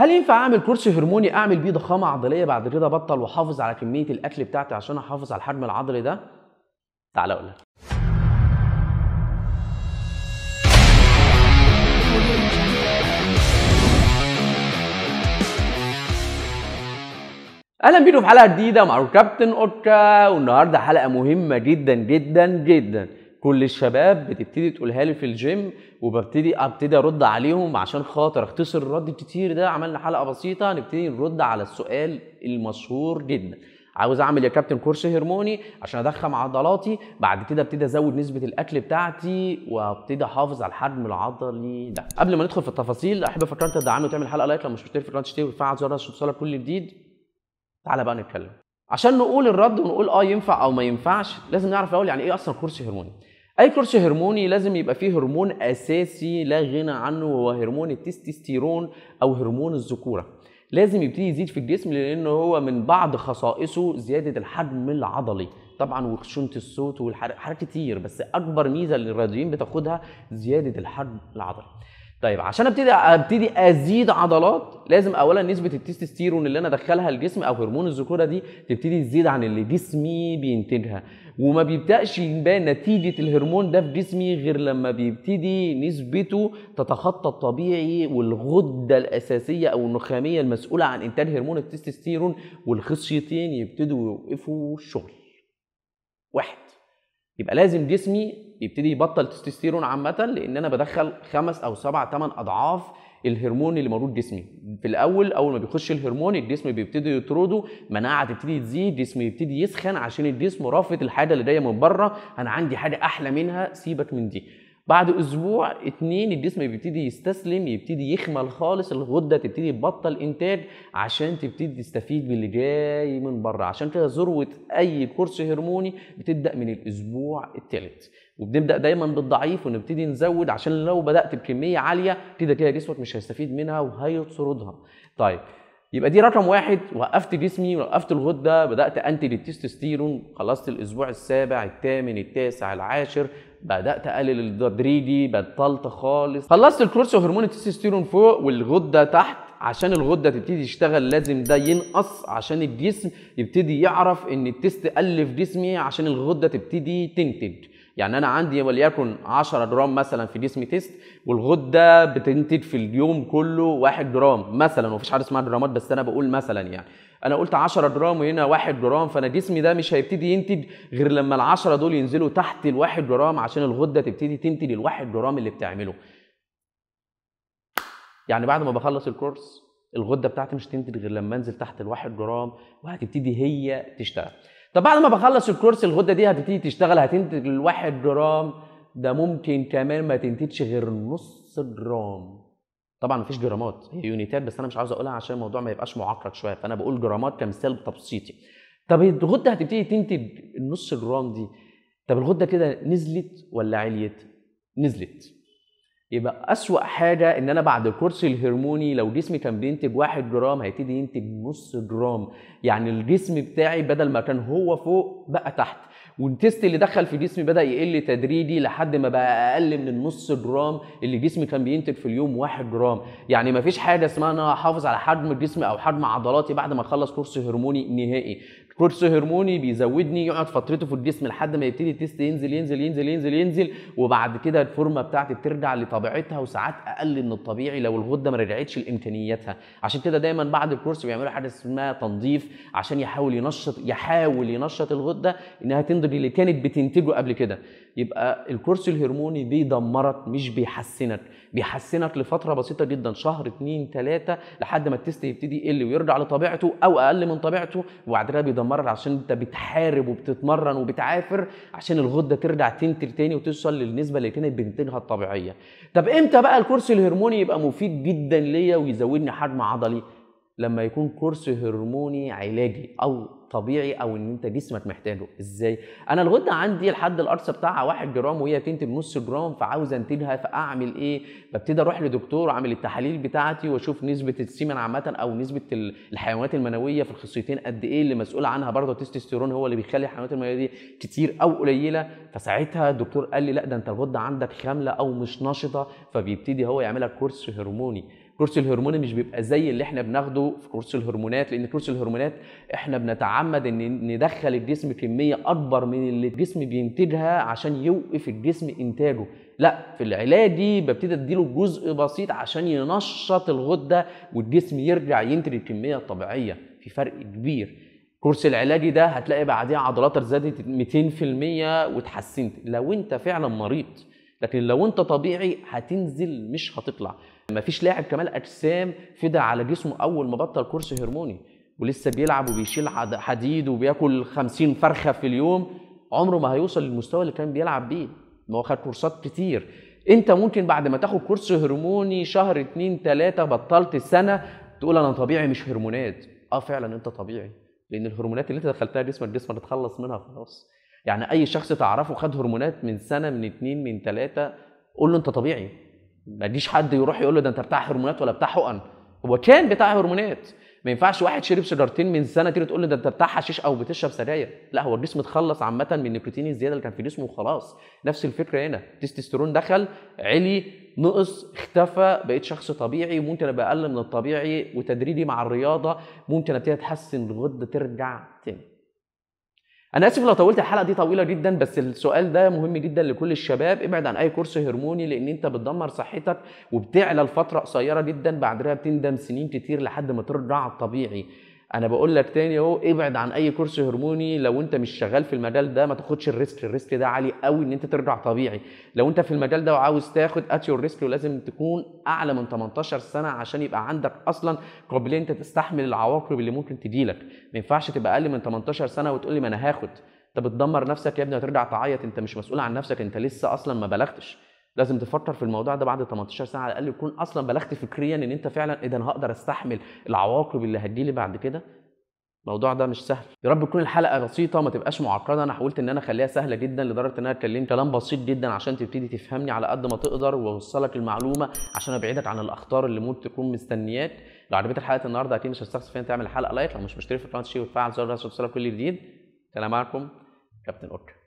هل ينفع اعمل كورس هرموني اعمل بيه ضخامه عضليه بعد كده بطل واحافظ على كميه الاكل بتاعتي عشان احافظ على الحجم العضلي ده تعالى اقول لك اهلا بيكم في حلقه جديده مع كابتن اوكا والنهارده حلقه مهمه جدا جدا جدا كل الشباب بتبتدي تقولها لي في الجيم وببتدي ابتدي ارد عليهم عشان خاطر اختصر الرد الكتير ده عملنا حلقه بسيطه نبتدي نرد على السؤال المشهور جدا عاوز اعمل يا كابتن كورس هرموني عشان اضخم عضلاتي بعد كده ابتدي ازود نسبه الاكل بتاعتي وابتدي احافظ على الحجم العضلي ده قبل ما ندخل في التفاصيل احب افكرك تدعمني وتعمل حلقه لايك لو مش مشترك في القناه تشترك وتفعل زر عشان توصلك كل جديد تعالى بقى نتكلم عشان نقول الرد ونقول اه ينفع او ما ينفعش لازم نعرف الاول يعني ايه اصلا كورس هرموني اي كرش هرموني لازم يبقى فيه هرمون اساسي لا غنى عنه وهو هرمون التستوستيرون او هرمون الذكوره لازم يبتدي يزيد في الجسم لان هو من بعض خصائصه زياده الحجم العضلي طبعا وخشونه الصوت وحاجات كتير بس اكبر ميزه اللي بتاخدها زياده الحجم العضلي طيب عشان ابتدي ابتدي ازيد عضلات لازم اولا نسبه التستوستيرون اللي انا ادخلها الجسم او هرمون الذكوره دي تبتدي تزيد عن اللي جسمي بينتجها وما بيبداش يبان نتيجه الهرمون ده في جسمي غير لما بيبتدي نسبته تتخطى الطبيعي والغده الاساسيه او النخاميه المسؤوله عن انتاج هرمون التستوستيرون والخصيتين يبتدوا يوقفوا الشغل واحد يبقى لازم جسمي يبتدي يبطل تستوستيرون عامه لان انا بدخل خمس او سبع ثمان اضعاف الهرمون اللي موجود جسمي في الاول اول ما بيخش الهرمون الجسم بيبتدي يطرده مناعه تبتدي تزيد الجسم يبتدي يسخن عشان الجسم رافض الحاجه اللي جايه من بره انا عندي حاجه احلى منها سيبك من دي بعد اسبوع اتنين الجسم بيبتدي يستسلم يبتدي يخمل خالص الغده تبتدي تبطل انتاج عشان تبتدي تستفيد باللي جاي من بره عشان كده ذروه اي كورس هرموني بتبدا من الاسبوع الثالث وبنبدا دايما بالضعيف ونبتدي نزود عشان لو بدات بكميه عاليه كده كده جسمك مش هيستفيد منها وهيطردها طيب يبقى دي رقم واحد وقفت جسمي وقفت الغده بدات انتج التستوستيرون خلصت الاسبوع السابع الثامن التاسع العاشر بدات اقلل التدريجي بطلت خالص خلصت الكورس وهرمون التستوستيرون فوق والغده تحت عشان الغده تبتدي تشتغل لازم ده ينقص عشان الجسم يبتدي يعرف ان التست قل في جسمي عشان الغده تبتدي تنتج يعني انا عندي وليكن 10 جرام مثلا في جسمي تيست والغده بتنتج في اليوم كله 1 جرام مثلا ومفيش حاجه اسمها جرامات بس انا بقول مثلا يعني انا قلت 10 جرام وهنا 1 جرام فانا جسمي ده مش هيبتدي ينتج غير لما ال 10 دول ينزلوا تحت ال 1 جرام عشان الغده تبتدي تنتج ال 1 جرام اللي بتعمله. يعني بعد ما بخلص الكورس الغده بتاعتي مش هتنتج غير لما انزل تحت ال 1 جرام وهتبتدي هي تشتغل. طب بعد ما بخلص الكورس الغده دي هتبتدي تشتغل هتنتج الواحد جرام ده ممكن كمان ما تنتجش غير نص جرام طبعا مفيش جرامات هي يونيتات بس انا مش عاوز اقولها عشان الموضوع ما يبقاش معقد شويه فانا بقول جرامات كمثال تبسيطي طب الغده هتبتدي تنتج النص جرام دي طب الغده كده نزلت ولا عليت نزلت يبقى أسوأ حاجة إن أنا بعد الكورس الهرموني لو جسمي كان بينتج واحد جرام هيبتدي ينتج نص جرام يعني الجسم بتاعي بدل ما كان هو فوق بقى تحت والتست اللي دخل في جسمي بدا يقل تدريجي لحد ما بقى اقل من النص جرام اللي جسمي كان بينتج في اليوم 1 جرام يعني مفيش حاجه اسمها ان انا احافظ على حجم جسمي او حجم عضلاتي بعد ما اخلص كورس هرموني نهائي كورس هرموني بيزودني يقعد فترته في الجسم لحد ما يبتدي التست ينزل ينزل ينزل ينزل ينزل وبعد كده الفورمه بتاعتي بترجع لطبيعتها وساعات اقل من الطبيعي لو الغده ما رجعتش لامكانياتها عشان كده دايما بعد الكورس بيعملوا حاجه اسمها تنظيف عشان يحاول ينشط يحاول ينشط الغده انها تنضج اللي كانت بتنتجه قبل كده يبقى الكورس الهرموني بيدمرك مش بيحسنك بيحسنك لفتره بسيطه جدا شهر اتنين تلاته لحد ما التست يبتدي يقل ويرجع لطبيعته او اقل من طبيعته وبعد كده بيدمرك عشان انت بتحارب وبتتمرن وبتعافر عشان الغده ترجع تنتر تاني وتوصل للنسبه اللي كانت بتنتجها الطبيعيه طب امتى بقى الكورس الهرموني يبقى مفيد جدا ليا ويزودني حجم عضلي لما يكون كورس هرموني علاجي او طبيعي او ان انت جسمك محتاجه ازاي انا الغده عندي الحد الاقصى بتاعها 1 جرام وهي بتنتج نص جرام فعاوز انتجها فاعمل ايه ببتدي اروح لدكتور واعمل التحاليل بتاعتي واشوف نسبه السيمن عامه او نسبه الحيوانات المنويه في الخصيتين قد ايه اللي مسؤول عنها برضه التستوستيرون هو اللي بيخلي الحيوانات المنويه دي كتير او قليله فساعتها الدكتور قال لي لا ده انت الغده عندك خامله او مش نشطه فبيبتدي هو يعملها كورس هرموني كورس الهرموني مش بيبقى زي اللي احنا بناخده في كورس الهرمونات لان كورس الهرمونات احنا بنتعمد ان ندخل الجسم كميه اكبر من اللي الجسم بينتجها عشان يوقف الجسم انتاجه لا في العلاجي ببتدي اديله جزء بسيط عشان ينشط الغده والجسم يرجع ينتج الكميه الطبيعيه في فرق كبير كورس العلاجي ده هتلاقي بعديها عضلاتك زادت 200% وتحسنت لو انت فعلا مريض لكن لو انت طبيعي هتنزل مش هتطلع ما فيش لاعب كمال اجسام فدى على جسمه اول ما بطل كورس هرموني ولسه بيلعب وبيشيل حديد وبياكل 50 فرخه في اليوم عمره ما هيوصل للمستوى اللي كان بيلعب بيه ما هو خد كورسات كتير انت ممكن بعد ما تاخد كورس هرموني شهر اتنين تلاتة بطلت سنة تقول انا طبيعي مش هرمونات اه فعلا انت طبيعي لان الهرمونات اللي انت دخلتها جسمك جسمك اتخلص منها خلاص يعني اي شخص تعرفه خد هرمونات من سنة من اتنين من تلاتة قول له انت طبيعي ما تجيش حد يروح يقول له ده انت بتاع هرمونات ولا بتاع حقن هو كان بتاع هرمونات ما ينفعش واحد شرب سيجارتين من سنه تيجي تقول له ده انت بتاع حشيش او بتشرب سجاير لا هو الجسم اتخلص عامه من النيكوتين الزياده اللي كان في جسمه وخلاص نفس الفكره هنا التستوستيرون دخل علي نقص اختفى بقيت شخص طبيعي ممكن ابقى اقل من الطبيعي وتدريجي مع الرياضه ممكن ابتدي اتحسن الغده ترجع تاني انا اسف لو طولت الحلقه دي طويله جدا بس السؤال ده مهم جدا لكل الشباب ابعد عن اي كورس هرموني لان انت بتدمر صحتك وبتعلى لفتره قصيره جدا بعدها بتندم سنين كتير لحد ما ترجع الطبيعي انا بقول لك تاني اهو ابعد عن اي كورس هرموني لو انت مش شغال في المجال ده ما تاخدش الريسك الريسك ده عالي قوي ان انت ترجع طبيعي لو انت في المجال ده وعاوز تاخد اتيور ريسك ولازم تكون اعلى من 18 سنه عشان يبقى عندك اصلا قابليه انت تستحمل العواقب اللي ممكن تجيلك ما ينفعش تبقى اقل من 18 سنه وتقول لي ما انا هاخد انت بتدمر نفسك يا ابني هترجع تعيط انت مش مسؤول عن نفسك انت لسه اصلا ما بلغتش لازم تفكر في الموضوع ده بعد 18 سنه على الاقل يكون اصلا بلغت فكريا ان انت فعلا اذا هقدر استحمل العواقب اللي هتجي لي بعد كده الموضوع ده مش سهل يا رب تكون الحلقه بسيطه ما تبقاش معقده انا حاولت ان انا اخليها سهله جدا لدرجه ان انا اتكلمت كلام بسيط جدا عشان تبتدي تفهمني على قد ما تقدر واوصلك المعلومه عشان ابعدك عن الاخطار اللي ممكن تكون مستنياك لو عجبتك الحلقه النهارده اكيد مش هتستخسر فيها تعمل حلقه لايك لو مش مشترك في القناه تشترك وتفعل زر الجرس كل جديد كان معكم كابتن اوكي